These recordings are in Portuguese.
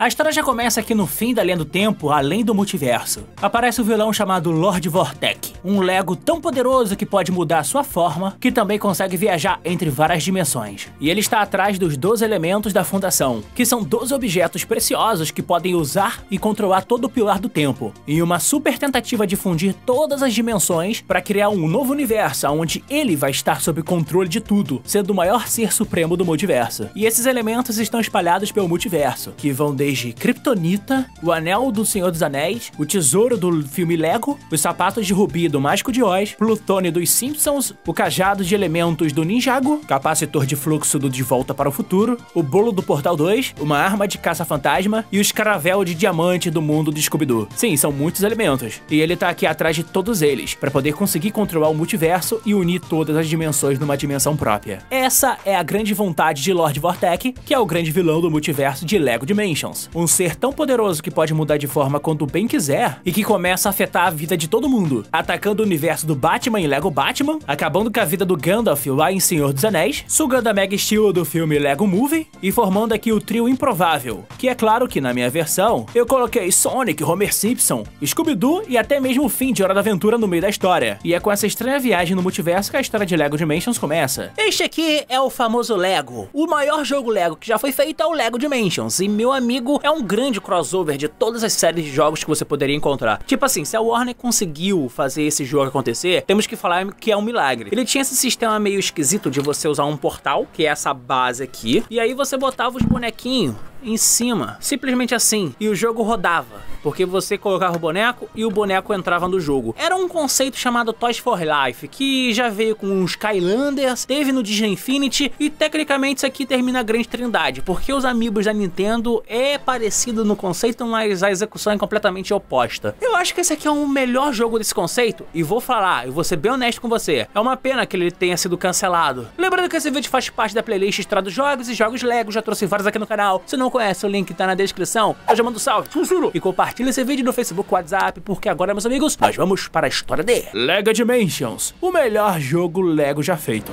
A história já começa aqui no fim da Linha do Tempo, além do multiverso. Aparece o um vilão chamado Lord Vortec, um Lego tão poderoso que pode mudar sua forma, que também consegue viajar entre várias dimensões. E ele está atrás dos 12 elementos da Fundação, que são 12 objetos preciosos que podem usar e controlar todo o pilar do tempo, em uma super tentativa de fundir todas as dimensões para criar um novo universo onde ele vai estar sob controle de tudo, sendo o maior ser supremo do multiverso. E esses elementos estão espalhados pelo multiverso, que vão desde fez de Kryptonita, o Anel do Senhor dos Anéis, o Tesouro do filme Lego, os sapatos de rubi do Mágico de Oz, Plutônio dos Simpsons, o cajado de elementos do Ninjago, capacitor de fluxo do De Volta para o Futuro, o bolo do Portal 2, uma arma de caça-fantasma e o escaravel de diamante do mundo do Scooby-Doo. Sim, são muitos elementos. E ele tá aqui atrás de todos eles, para poder conseguir controlar o multiverso e unir todas as dimensões numa dimensão própria. Essa é a grande vontade de Lord Vortec, que é o grande vilão do multiverso de Lego Dimensions um ser tão poderoso que pode mudar de forma quando bem quiser e que começa a afetar a vida de todo mundo, atacando o universo do Batman em Lego Batman, acabando com a vida do Gandalf lá em Senhor dos Anéis, sugando a mega Steel do filme Lego Movie e formando aqui o trio improvável, que é claro que na minha versão eu coloquei Sonic, Homer Simpson, Scooby-Doo e até mesmo o fim de Hora da Aventura no meio da história. E é com essa estranha viagem no multiverso que a história de Lego Dimensions começa. Este aqui é o famoso Lego. O maior jogo Lego que já foi feito é o Lego Dimensions, e meu amigo é um grande crossover de todas as séries de jogos que você poderia encontrar. Tipo assim, se a Warner conseguiu fazer esse jogo acontecer, temos que falar que é um milagre. Ele tinha esse sistema meio esquisito de você usar um portal, que é essa base aqui, e aí você botava os bonequinhos em cima. Simplesmente assim. E o jogo rodava. Porque você colocava o boneco e o boneco entrava no jogo. Era um conceito chamado Toys for Life, que já veio com os Skylanders, teve no Disney Infinity e tecnicamente isso aqui termina a grande trindade, porque os amigos da Nintendo é parecido no conceito, mas a execução é completamente oposta. Eu acho que esse aqui é o melhor jogo desse conceito, e vou falar, e vou ser bem honesto com você, é uma pena que ele tenha sido cancelado. Lembrando que esse vídeo faz parte da playlist Estrada dos Jogos e Jogos Lego, já trouxe vários aqui no canal, se não não conhece, o link tá na descrição. Eu já mando salve, sussurro, e compartilha esse vídeo no Facebook, WhatsApp, porque agora, meus amigos, nós vamos para a história de Lego Dimensions, o melhor jogo Lego já feito.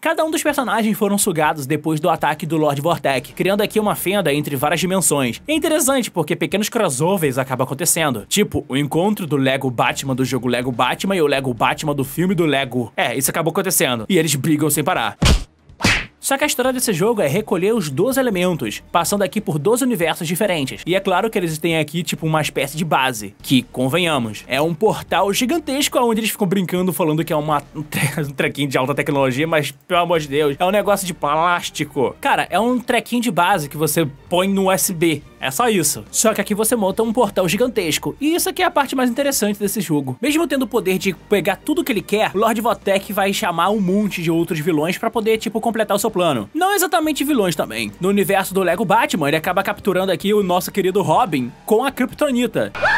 Cada um dos personagens foram sugados depois do ataque do Lord Vortec, criando aqui uma fenda entre várias dimensões. É interessante porque pequenos crossovers acabam acontecendo, tipo o encontro do Lego Batman do jogo Lego Batman e o Lego Batman do filme do Lego. É, isso acabou acontecendo, e eles brigam sem parar. Só que a história desse jogo é recolher os 12 elementos, passando aqui por 12 universos diferentes. E é claro que eles têm aqui, tipo, uma espécie de base, que, convenhamos, é um portal gigantesco onde eles ficam brincando, falando que é uma, um, um trequinho de alta tecnologia, mas, pelo amor de Deus, é um negócio de plástico. Cara, é um trequinho de base que você põe no USB. É só isso. Só que aqui você monta um portal gigantesco. E isso aqui é a parte mais interessante desse jogo. Mesmo tendo o poder de pegar tudo que ele quer, Lord Votek vai chamar um monte de outros vilões para poder, tipo, completar o seu plano. Não exatamente vilões também. No universo do Lego Batman, ele acaba capturando aqui o nosso querido Robin com a Kryptonita. Ah!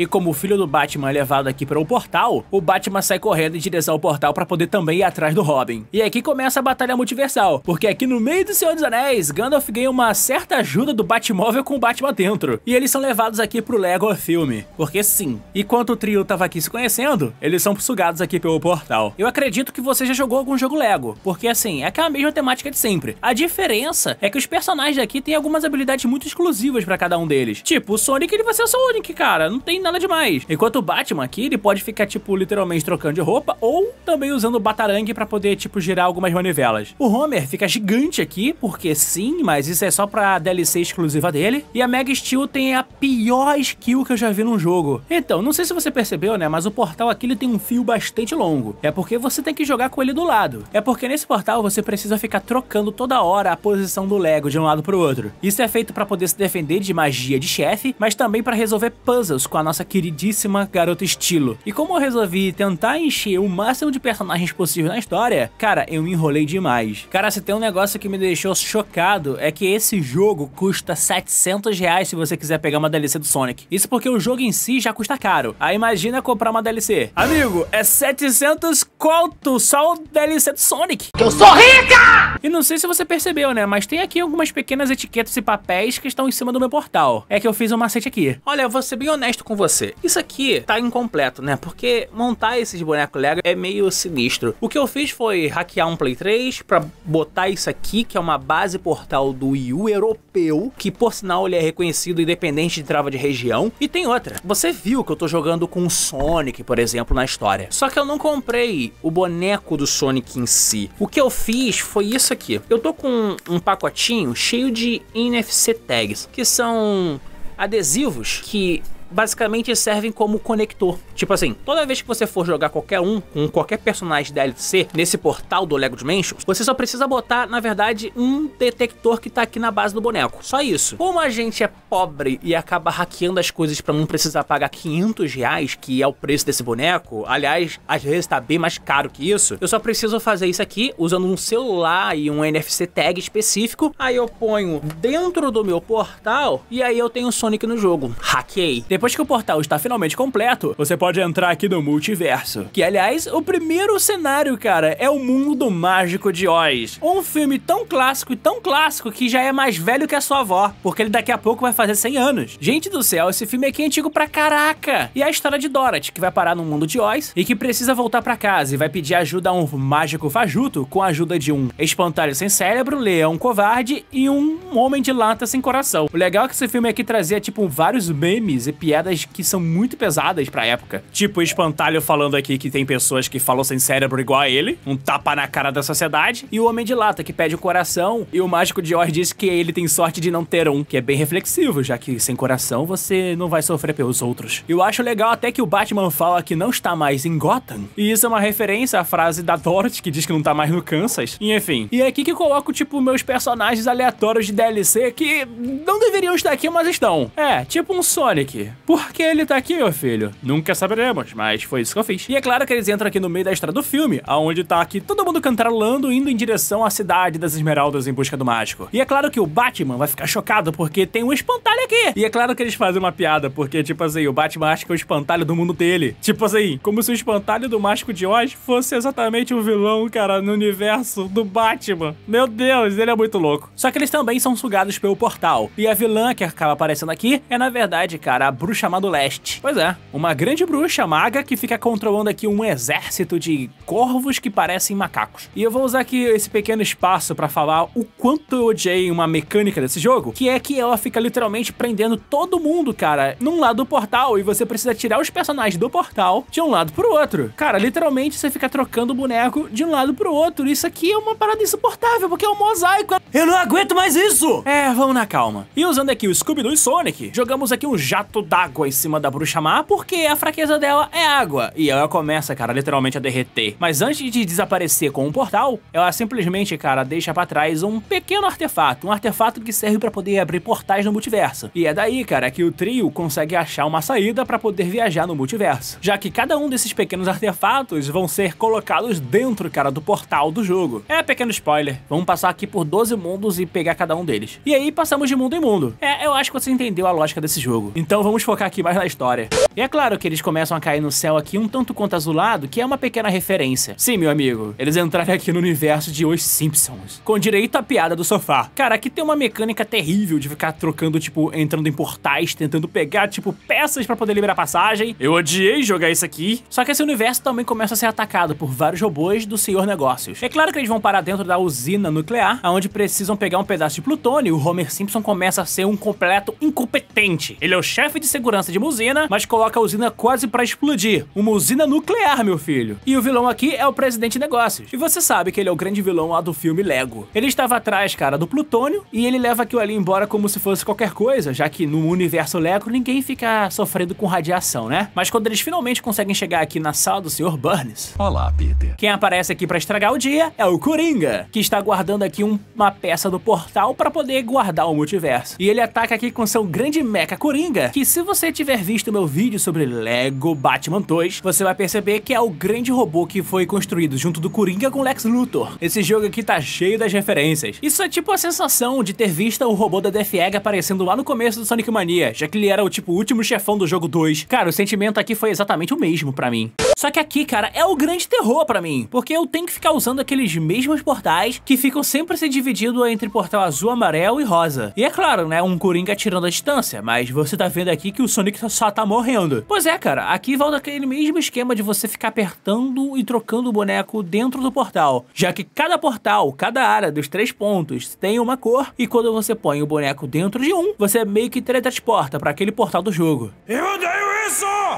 E como o filho do Batman é levado aqui para o portal, o Batman sai correndo em direção ao portal para poder também ir atrás do Robin. E é aqui começa a batalha multiversal, porque aqui no meio do Senhor dos Anéis, Gandalf ganha uma certa ajuda do Batmóvel com o Batman dentro. E eles são levados aqui pro Lego Filme, porque sim. E quando o trio tava aqui se conhecendo, eles são sugados aqui pelo portal. Eu acredito que você já jogou algum jogo Lego, porque assim, é aquela mesma temática de sempre. A diferença é que os personagens aqui têm algumas habilidades muito exclusivas para cada um deles. Tipo, o Sonic ele vai ser o Sonic, cara, não tem nada nada demais. Enquanto o Batman aqui, ele pode ficar, tipo, literalmente trocando de roupa ou também usando o batarangue para poder, tipo, girar algumas manivelas. O Homer fica gigante aqui, porque sim, mas isso é só pra DLC exclusiva dele. E a Mega Steel tem a pior skill que eu já vi num jogo. Então, não sei se você percebeu, né, mas o portal aqui ele tem um fio bastante longo. É porque você tem que jogar com ele do lado. É porque nesse portal você precisa ficar trocando toda hora a posição do Lego de um lado pro outro. Isso é feito para poder se defender de magia de chefe, mas também para resolver puzzles com a nossa nossa queridíssima garota estilo. E como eu resolvi tentar encher o máximo de personagens possível na história, cara, eu me enrolei demais. Cara, se tem um negócio que me deixou chocado é que esse jogo custa 700 reais se você quiser pegar uma DLC do Sonic. Isso porque o jogo em si já custa caro. Aí imagina comprar uma DLC. Amigo, é 700 conto só o DLC do Sonic. Eu sou rica! E não sei se você percebeu, né? Mas tem aqui algumas pequenas etiquetas e papéis que estão em cima do meu portal. É que eu fiz um macete aqui. Olha, eu vou ser bem honesto com você. Isso aqui tá incompleto, né? Porque montar esses bonecos Lego é meio sinistro. O que eu fiz foi hackear um Play 3 para botar isso aqui, que é uma base portal do Wii U europeu, que por sinal ele é reconhecido independente de trava de região. E tem outra. Você viu que eu tô jogando com o Sonic, por exemplo, na história. Só que eu não comprei o boneco do Sonic em si. O que eu fiz foi isso aqui. Eu tô com um pacotinho cheio de NFC tags, que são adesivos que basicamente servem como conector. Tipo assim, toda vez que você for jogar qualquer um com qualquer personagem DLC nesse portal do Lego Dimensions, você só precisa botar, na verdade, um detector que tá aqui na base do boneco. Só isso. Como a gente é pobre e acaba hackeando as coisas para não precisar pagar 500 reais, que é o preço desse boneco, aliás, às vezes tá bem mais caro que isso, eu só preciso fazer isso aqui usando um celular e um NFC tag específico, aí eu ponho dentro do meu portal e aí eu tenho o Sonic no jogo. Hackei. Depois que o portal está finalmente completo, você pode entrar aqui no multiverso. Que, aliás, o primeiro cenário, cara, é o mundo mágico de Oz. Um filme tão clássico e tão clássico que já é mais velho que a sua avó, porque ele daqui a pouco vai fazer 100 anos. Gente do céu, esse filme aqui é antigo pra caraca! E a história de Dorothy, que vai parar no mundo de Oz e que precisa voltar pra casa e vai pedir ajuda a um mágico fajuto com a ajuda de um espantalho sem cérebro, leão covarde e um homem de lata sem coração. O legal é que esse filme aqui trazia, tipo, vários memes e piadas piadas que são muito pesadas pra época. Tipo, o Espantalho falando aqui que tem pessoas que falam sem cérebro igual a ele, um tapa na cara da sociedade, e o Homem de Lata, que pede o coração, e o Mágico de Oz diz que ele tem sorte de não ter um, que é bem reflexivo, já que sem coração você não vai sofrer pelos outros. Eu acho legal até que o Batman fala que não está mais em Gotham, e isso é uma referência à frase da Dorothy, que diz que não tá mais no Kansas, e enfim. E é aqui que eu coloco, tipo, meus personagens aleatórios de DLC que não deveriam estar aqui, mas estão. É, tipo um Sonic. Por que ele tá aqui, meu filho? Nunca saberemos, mas foi isso que eu fiz. E é claro que eles entram aqui no meio da estrada do filme, aonde tá aqui todo mundo cantarolando, indo em direção à cidade das esmeraldas em busca do mágico. E é claro que o Batman vai ficar chocado porque tem um espantalho aqui. E é claro que eles fazem uma piada, porque, tipo assim, o Batman acha que é o espantalho do mundo dele. Tipo assim, como se o espantalho do mágico de Oz fosse exatamente o um vilão, cara, no universo do Batman. Meu Deus, ele é muito louco. Só que eles também são sugados pelo portal. E a vilã que acaba aparecendo aqui é, na verdade, cara, a bruxa chamado Leste. Pois é, uma grande bruxa maga que fica controlando aqui um exército de corvos que parecem macacos. E eu vou usar aqui esse pequeno espaço para falar o quanto eu odiei uma mecânica desse jogo, que é que ela fica literalmente prendendo todo mundo, cara, num lado do portal e você precisa tirar os personagens do portal de um lado pro outro. Cara, literalmente você fica trocando o boneco de um lado pro outro. Isso aqui é uma parada insuportável, porque é um mosaico. Eu não aguento mais isso! É, vamos na calma. E usando aqui o Scooby-Doo e Sonic, jogamos aqui um jato d'água água em cima da bruxa má porque a fraqueza dela é água. E ela começa, cara, literalmente a derreter. Mas antes de desaparecer com o um portal, ela simplesmente, cara, deixa para trás um pequeno artefato. Um artefato que serve para poder abrir portais no multiverso. E é daí, cara, que o trio consegue achar uma saída para poder viajar no multiverso. Já que cada um desses pequenos artefatos vão ser colocados dentro, cara, do portal do jogo. É pequeno spoiler. Vamos passar aqui por 12 mundos e pegar cada um deles. E aí passamos de mundo em mundo. É, eu acho que você entendeu a lógica desse jogo. Então vamos focar aqui mais na história. E é claro que eles começam a cair no céu aqui um tanto quanto azulado, que é uma pequena referência. Sim, meu amigo, eles entraram aqui no universo de Os Simpsons, com direito à piada do sofá. Cara, aqui tem uma mecânica terrível de ficar trocando, tipo, entrando em portais, tentando pegar, tipo, peças para poder liberar passagem. Eu odiei jogar isso aqui. Só que esse universo também começa a ser atacado por vários robôs do Senhor Negócios. É claro que eles vão parar dentro da usina nuclear, onde precisam pegar um pedaço de plutônio, e o Homer Simpson começa a ser um completo incompetente. Ele é o chefe de segurança segurança de uma usina, mas coloca a usina quase para explodir. Uma usina nuclear, meu filho. E o vilão aqui é o presidente de negócios. E você sabe que ele é o grande vilão lá do filme Lego. Ele estava atrás, cara, do plutônio e ele leva aquilo ali embora como se fosse qualquer coisa, já que no universo Lego ninguém fica sofrendo com radiação, né? Mas quando eles finalmente conseguem chegar aqui na sala do Sr. Burns... Olá, Peter. Quem aparece aqui para estragar o dia é o Coringa, que está guardando aqui um, uma peça do portal para poder guardar o multiverso. E ele ataca aqui com seu grande mecha Coringa, que se você tiver visto meu vídeo sobre LEGO Batman 2, você vai perceber que é o grande robô que foi construído junto do Coringa com Lex Luthor. Esse jogo aqui tá cheio das referências. Isso é tipo a sensação de ter visto o robô da DFEG aparecendo lá no começo do Sonic Mania, já que ele era o tipo último chefão do jogo 2. Cara, o sentimento aqui foi exatamente o mesmo pra mim. Só que aqui, cara, é o grande terror pra mim, porque eu tenho que ficar usando aqueles mesmos portais que ficam sempre se dividindo entre portal azul, amarelo e rosa. E é claro, né, um Coringa tirando a distância, mas você tá vendo aqui que que o Sonic tá- só tá morrendo. Pois é, cara, aqui volta aquele mesmo esquema de você ficar apertando e trocando o boneco dentro do portal, já que cada portal, cada área dos três pontos tem uma cor e quando você põe o boneco dentro de um, você meio que teletransporta para aquele portal do jogo. Eu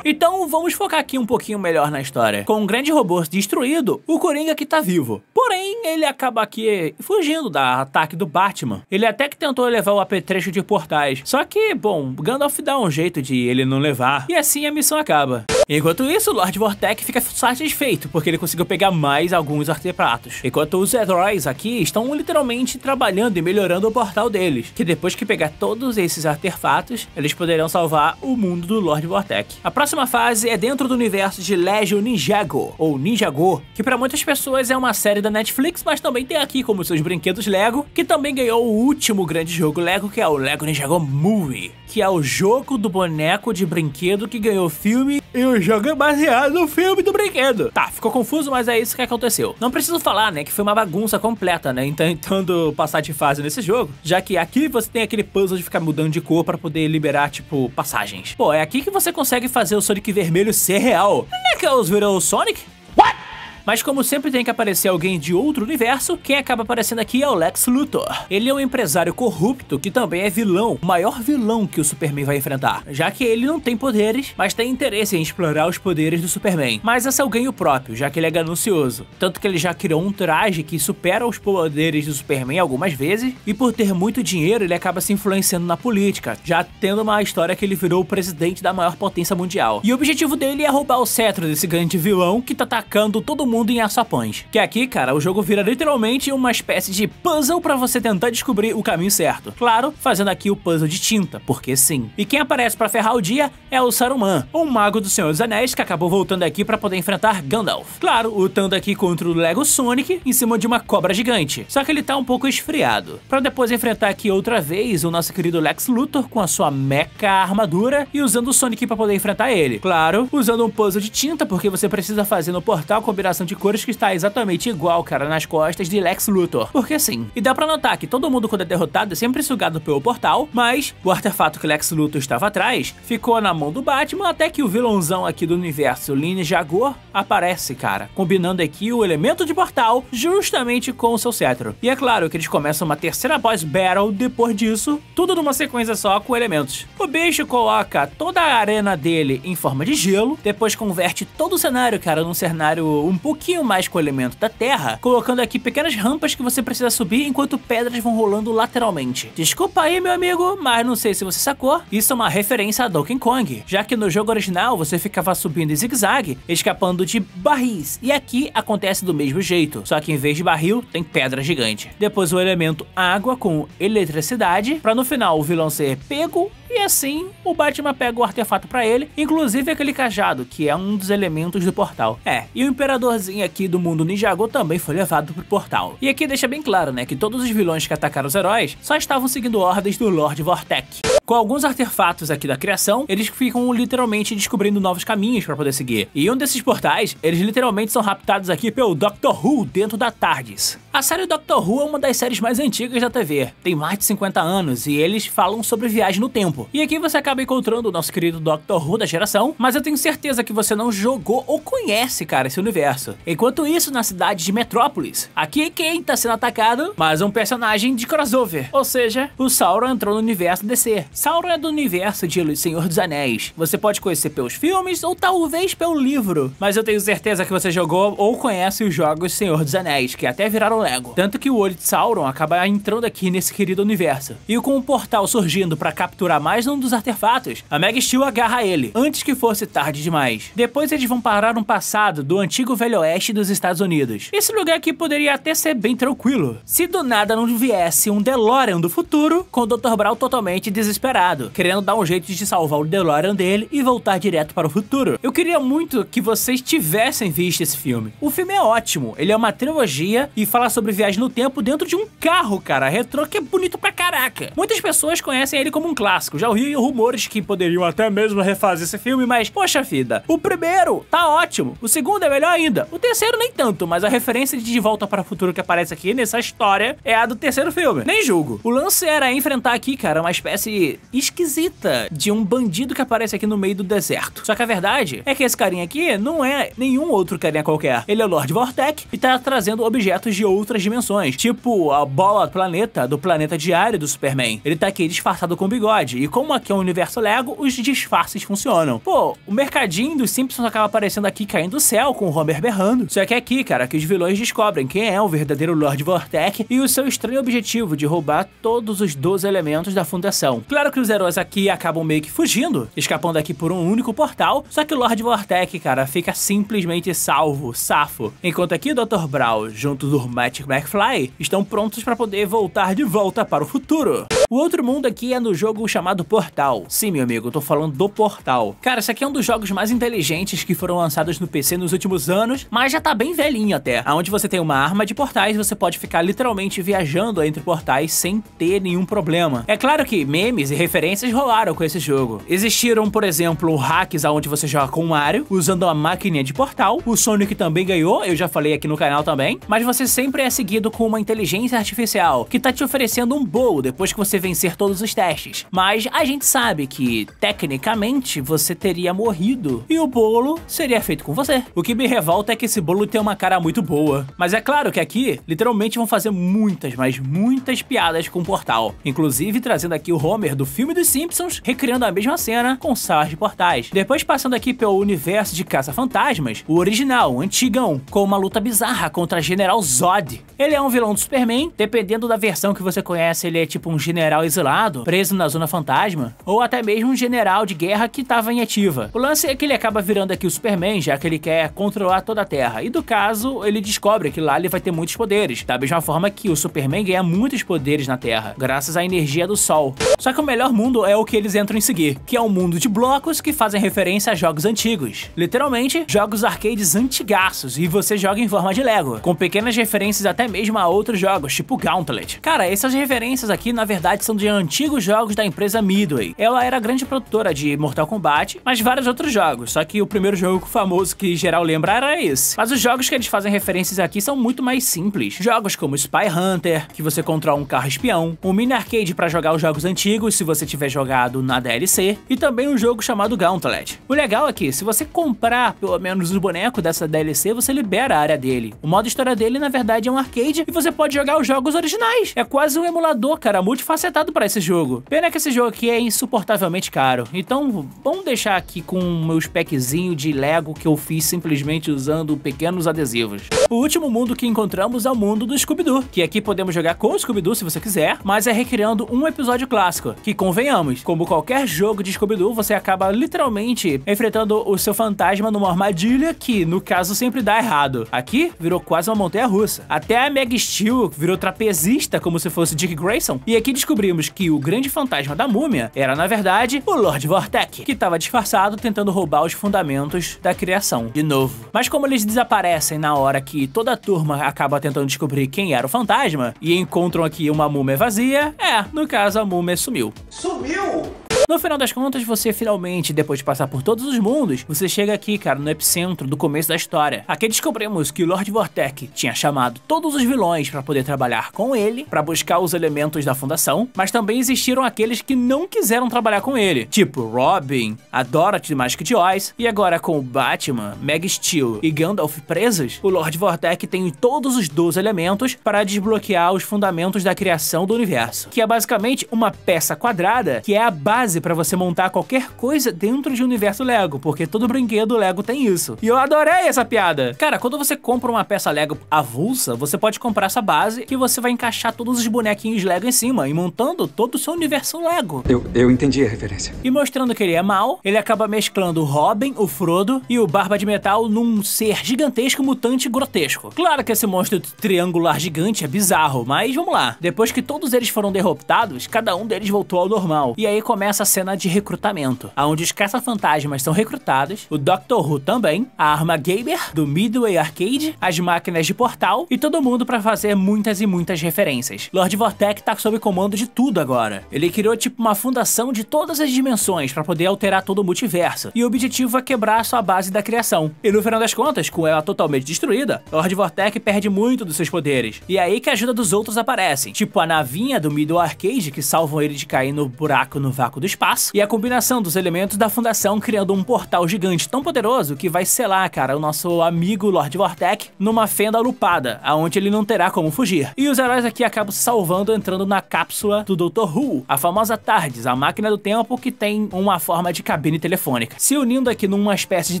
então vamos focar aqui um pouquinho melhor na história. Com o grande robô destruído, o Coringa que tá vivo. Porém, ele acaba aqui fugindo do ataque do Batman. Ele até que tentou levar o apetrecho de portais. Só que, bom, Gandalf dá um jeito de ele não levar. E assim a missão acaba. Enquanto isso, Lord Vortec fica satisfeito, porque ele conseguiu pegar mais alguns artefatos. Enquanto os heróis aqui estão literalmente trabalhando e melhorando o portal deles, que depois que pegar todos esses artefatos, eles poderão salvar o mundo do Lord Vortec. A próxima fase é dentro do universo de Legion Ninjago, ou Ninjago, que para muitas pessoas é uma série da Netflix, mas também tem aqui como seus brinquedos Lego, que também ganhou o último grande jogo Lego, que é o Lego Ninjago Movie, que é o jogo do boneco de brinquedo que ganhou filme e o o jogo é baseado no filme do brinquedo. Tá, ficou confuso, mas é isso que aconteceu. Não preciso falar, né, que foi uma bagunça completa, né, então, tentando passar de fase nesse jogo, já que aqui você tem aquele puzzle de ficar mudando de cor para poder liberar, tipo, passagens. Pô, é aqui que você consegue fazer o Sonic vermelho ser real. Knuckles é é virou Sonic? What? Mas como sempre tem que aparecer alguém de outro universo, quem acaba aparecendo aqui é o Lex Luthor. Ele é um empresário corrupto que também é vilão, o maior vilão que o Superman vai enfrentar, já que ele não tem poderes, mas tem interesse em explorar os poderes do Superman. Mas esse é o ganho próprio, já que ele é ganancioso, tanto que ele já criou um traje que supera os poderes do Superman algumas vezes, e por ter muito dinheiro ele acaba se influenciando na política, já tendo uma história que ele virou o presidente da maior potência mundial. E o objetivo dele é roubar o cetro desse grande vilão que tá atacando todo mundo mundo em açapões. Que aqui, cara, o jogo vira literalmente uma espécie de puzzle para você tentar descobrir o caminho certo. Claro, fazendo aqui o puzzle de tinta, porque sim. E quem aparece para ferrar o dia é o Saruman, um mago do Senhor dos Anéis que acabou voltando aqui para poder enfrentar Gandalf. Claro, lutando aqui contra o Lego Sonic em cima de uma cobra gigante, só que ele tá um pouco esfriado. Para depois enfrentar aqui outra vez o nosso querido Lex Luthor com a sua meca armadura e usando o Sonic para poder enfrentar ele. Claro, usando um puzzle de tinta, porque você precisa fazer no portal combinação combinação de cores que está exatamente igual, cara, nas costas de Lex Luthor. Porque sim. E dá pra notar que todo mundo quando é derrotado é sempre sugado pelo portal, mas o artefato que Lex Luthor estava atrás ficou na mão do Batman até que o vilãozão aqui do universo, Line Jagor, aparece, cara, combinando aqui o elemento de portal justamente com o seu cetro. E é claro que eles começam uma terceira boss battle depois disso, tudo numa sequência só com elementos. O bicho coloca toda a arena dele em forma de gelo, depois converte todo o cenário, cara, num cenário um pouco pouquinho mais com o elemento da terra, colocando aqui pequenas rampas que você precisa subir enquanto pedras vão rolando lateralmente. Desculpa aí, meu amigo, mas não sei se você sacou, isso é uma referência a Donkey Kong, já que no jogo original você ficava subindo em zigue-zague, escapando de barris, e aqui acontece do mesmo jeito, só que em vez de barril, tem pedra gigante. Depois o elemento água com eletricidade, para no final o vilão ser pego e assim, o Batman pega o artefato para ele, inclusive aquele cajado, que é um dos elementos do portal. É, e o imperadorzinho aqui do mundo Ninjago também foi levado pro portal. E aqui deixa bem claro, né, que todos os vilões que atacaram os heróis só estavam seguindo ordens do Lord Vortec. Com alguns artefatos aqui da criação, eles ficam literalmente descobrindo novos caminhos para poder seguir. E um desses portais, eles literalmente são raptados aqui pelo Doctor Who dentro da TARDIS. A série Doctor Who é uma das séries mais antigas da TV. Tem mais de 50 anos e eles falam sobre viagem no tempo tempo. E aqui você acaba encontrando o nosso querido Doctor Who da geração, mas eu tenho certeza que você não jogou ou conhece, cara, esse universo. Enquanto isso, na cidade de Metrópolis, aqui quem tá sendo atacado? Mais um personagem de crossover. Ou seja, o Sauron entrou no universo DC. Sauron é do universo de Senhor dos Anéis. Você pode conhecer pelos filmes ou talvez pelo livro, mas eu tenho certeza que você jogou ou conhece os jogos Senhor dos Anéis, que até viraram Lego. Tanto que o olho de Sauron acaba entrando aqui nesse querido universo. E com o portal surgindo para capturar mais mais um dos artefatos. A Meg Steel agarra ele, antes que fosse tarde demais. Depois eles vão parar um passado do antigo Velho Oeste dos Estados Unidos. Esse lugar aqui poderia até ser bem tranquilo, se do nada não viesse um DeLorean do futuro, com o Dr. Brown totalmente desesperado, querendo dar um jeito de salvar o DeLorean dele e voltar direto para o futuro. Eu queria muito que vocês tivessem visto esse filme. O filme é ótimo, ele é uma trilogia e fala sobre viagem no tempo dentro de um carro, cara, retrô que é bonito pra caraca. Muitas pessoas conhecem ele como um clássico, já ouvi rumores que poderiam até mesmo refazer esse filme, mas poxa vida, o primeiro tá ótimo, o segundo é melhor ainda, o terceiro nem tanto, mas a referência de De Volta para o Futuro que aparece aqui nessa história é a do terceiro filme. Nem julgo. O lance era enfrentar aqui, cara, uma espécie esquisita de um bandido que aparece aqui no meio do deserto. Só que a verdade é que esse carinha aqui não é nenhum outro carinha qualquer. Ele é Lord Vortec e tá trazendo objetos de outras dimensões, tipo a bola planeta do planeta diário do Superman. Ele tá aqui disfarçado com bigode e como aqui é um universo Lego, os disfarces funcionam. Pô, o mercadinho dos Simpsons acaba aparecendo aqui caindo do céu, com o Homer berrando. Só que é aqui, cara, que os vilões descobrem quem é o verdadeiro Lord Vortec e o seu estranho objetivo de roubar todos os 12 elementos da fundação. Claro que os heróis aqui acabam meio que fugindo, escapando aqui por um único portal, só que o Lord Vortec, cara, fica simplesmente salvo, safo. Enquanto aqui o Dr. Brown, junto do Magic McFly, estão prontos para poder voltar de volta para o futuro. O outro mundo aqui é no jogo chamado Portal. Sim, meu amigo, eu tô falando do Portal. Cara, esse aqui é um dos jogos mais inteligentes que foram lançados no PC nos últimos anos, mas já tá bem velhinho até. Onde você tem uma arma de portais, você pode ficar literalmente viajando entre portais sem ter nenhum problema. É claro que memes e referências rolaram com esse jogo. Existiram, por exemplo, hacks onde você joga com o Mario, usando uma máquina de portal. O Sonic também ganhou, eu já falei aqui no canal também. Mas você sempre é seguido com uma inteligência artificial, que tá te oferecendo um bowl depois que você vencer todos os testes. Mas a gente sabe que, tecnicamente, você teria morrido e o bolo seria feito com você. O que me revolta é que esse bolo tem uma cara muito boa. Mas é claro que aqui, literalmente, vão fazer muitas, mas muitas piadas com o portal. Inclusive, trazendo aqui o Homer do filme dos Simpsons, recriando a mesma cena com salas de portais. Depois, passando aqui pelo universo de Caça-Fantasmas, o original, o antigão, com uma luta bizarra contra General Zod. Ele é um vilão do Superman, dependendo da versão que você conhece, ele é tipo um general general exilado, preso na Zona Fantasma, ou até mesmo um general de guerra que estava em ativa. O lance é que ele acaba virando aqui o Superman, já que ele quer controlar toda a Terra, e do caso, ele descobre que lá ele vai ter muitos poderes, da mesma forma que o Superman ganha muitos poderes na Terra, graças à energia do Sol. Só que o melhor mundo é o que eles entram em seguir, que é um mundo de blocos que fazem referência a jogos antigos. Literalmente, jogos arcades antigaços, e você joga em forma de Lego, com pequenas referências até mesmo a outros jogos, tipo Gauntlet. Cara, essas referências aqui, na verdade, são de antigos jogos da empresa Midway. Ela era grande produtora de Mortal Kombat, mas vários outros jogos, só que o primeiro jogo famoso que geral lembra era esse. Mas os jogos que eles fazem referências aqui são muito mais simples. Jogos como Spy Hunter, que você controla um carro espião, um mini arcade para jogar os jogos antigos se você tiver jogado na DLC, e também um jogo chamado Gauntlet. O legal é que, se você comprar pelo menos o boneco dessa DLC, você libera a área dele. O modo história dele, na verdade, é um arcade e você pode jogar os jogos originais. É quase um emulador, cara, multifacetado. Acetado para esse jogo. Pena que esse jogo aqui é insuportavelmente caro. Então, vamos deixar aqui com o meu speczinho de Lego que eu fiz simplesmente usando pequenos adesivos. O último mundo que encontramos é o mundo do Scooby-Doo, que aqui podemos jogar com o Scooby-Doo se você quiser, mas é recriando um episódio clássico, que convenhamos, como qualquer jogo de Scooby-Doo, você acaba literalmente enfrentando o seu fantasma numa armadilha que, no caso, sempre dá errado. Aqui, virou quase uma montanha russa. Até a Meg Steel virou trapezista, como se fosse Dick Grayson, e aqui descobrimos que o grande fantasma da múmia era, na verdade, o Lord Vortec, que estava disfarçado tentando roubar os fundamentos da criação, de novo. Mas como eles desaparecem na hora que toda a turma acaba tentando descobrir quem era o fantasma, e encontram aqui uma múmia vazia, é, no caso a múmia sumiu. Sumiu? No final das contas, você finalmente, depois de passar por todos os mundos, você chega aqui, cara, no epicentro do começo da história. Aqui descobrimos que o Lord Vortec tinha chamado todos os vilões para poder trabalhar com ele, para buscar os elementos da fundação, mas também existiram aqueles que não quiseram trabalhar com ele, tipo Robin, a Dorothy Magic de Oz, e agora com o Batman, Meg Steel e Gandalf presos, o Lord Vortec tem todos os 12 elementos para desbloquear os fundamentos da criação do universo, que é basicamente uma peça quadrada que é a base base para você montar qualquer coisa dentro de um universo Lego, porque todo brinquedo Lego tem isso. E eu adorei essa piada. Cara, quando você compra uma peça Lego avulsa, você pode comprar essa base que você vai encaixar todos os bonequinhos Lego em cima e montando todo o seu universo Lego. Eu, eu entendi a referência. E mostrando que ele é mal, ele acaba mesclando o Robin, o Frodo e o Barba de Metal num ser gigantesco, mutante grotesco. Claro que esse monstro triangular gigante é bizarro, mas vamos lá. Depois que todos eles foram derrotados, cada um deles voltou ao normal. E aí começa a cena de recrutamento, onde os caça-fantasmas são recrutados, o Doctor Who também, a arma Gamer do Midway Arcade, as máquinas de portal e todo mundo para fazer muitas e muitas referências. Lord Vortec tá sob comando de tudo agora. Ele criou tipo uma fundação de todas as dimensões para poder alterar todo o multiverso, e o objetivo é quebrar a sua base da criação. E no final das contas, com ela totalmente destruída, Lord Vortec perde muito dos seus poderes. E é aí que a ajuda dos outros aparecem, tipo a navinha do Middle Arcade que salvam ele de cair no buraco no vácuo do espaço espaço e a combinação dos elementos da fundação criando um portal gigante tão poderoso que vai selar, cara, o nosso amigo Lord Vortec numa fenda lupada, aonde ele não terá como fugir. E os heróis aqui acabam se salvando entrando na cápsula do Dr. Who, a famosa Tardes, a máquina do tempo que tem uma forma de cabine telefônica, se unindo aqui numa espécie de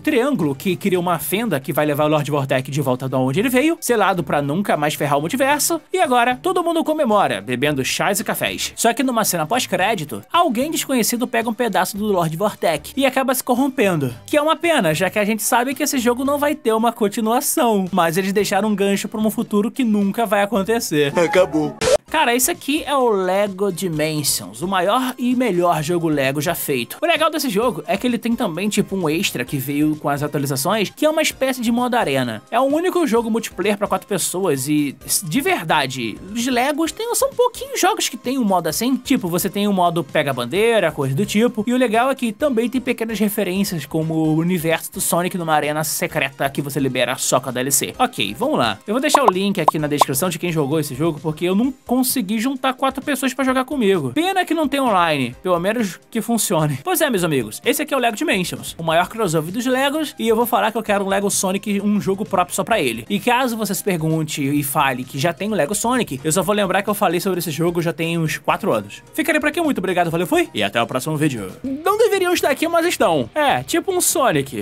triângulo que cria uma fenda que vai levar o Lord Vortec de volta de onde ele veio, selado para nunca mais ferrar o multiverso, e agora todo mundo comemora, bebendo chás e cafés. Só que numa cena pós-crédito, alguém desconhecido desconhecido pega um pedaço do Lord Vortec e acaba se corrompendo. Que é uma pena, já que a gente sabe que esse jogo não vai ter uma continuação, mas eles deixaram um gancho para um futuro que nunca vai acontecer. Acabou. Cara, isso aqui é o Lego Dimensions, o maior e melhor jogo Lego já feito. O legal desse jogo é que ele tem também tipo um extra que veio com as atualizações, que é uma espécie de modo arena. É o único jogo multiplayer para quatro pessoas e de verdade, os Legos tem, são pouquinhos jogos que tem um modo assim. Tipo, você tem o um modo pega bandeira, coisa do tipo. E o legal é que também tem pequenas referências como o universo do Sonic numa arena secreta que você libera só com a DLC. Ok, vamos lá. Eu vou deixar o link aqui na descrição de quem jogou esse jogo porque eu não consegui juntar quatro pessoas para jogar comigo. Pena que não tem online, pelo menos que funcione. Pois é, meus amigos, esse aqui é o LEGO Dimensions, o maior crossover dos LEGOs, e eu vou falar que eu quero um LEGO Sonic, um jogo próprio só para ele. E caso você se pergunte e fale que já tem o LEGO Sonic, eu só vou lembrar que eu falei sobre esse jogo já tem uns quatro anos. Ficarei por aqui, muito obrigado, valeu, fui, e até o próximo vídeo. Não deveriam estar aqui, mas estão. É, tipo um Sonic.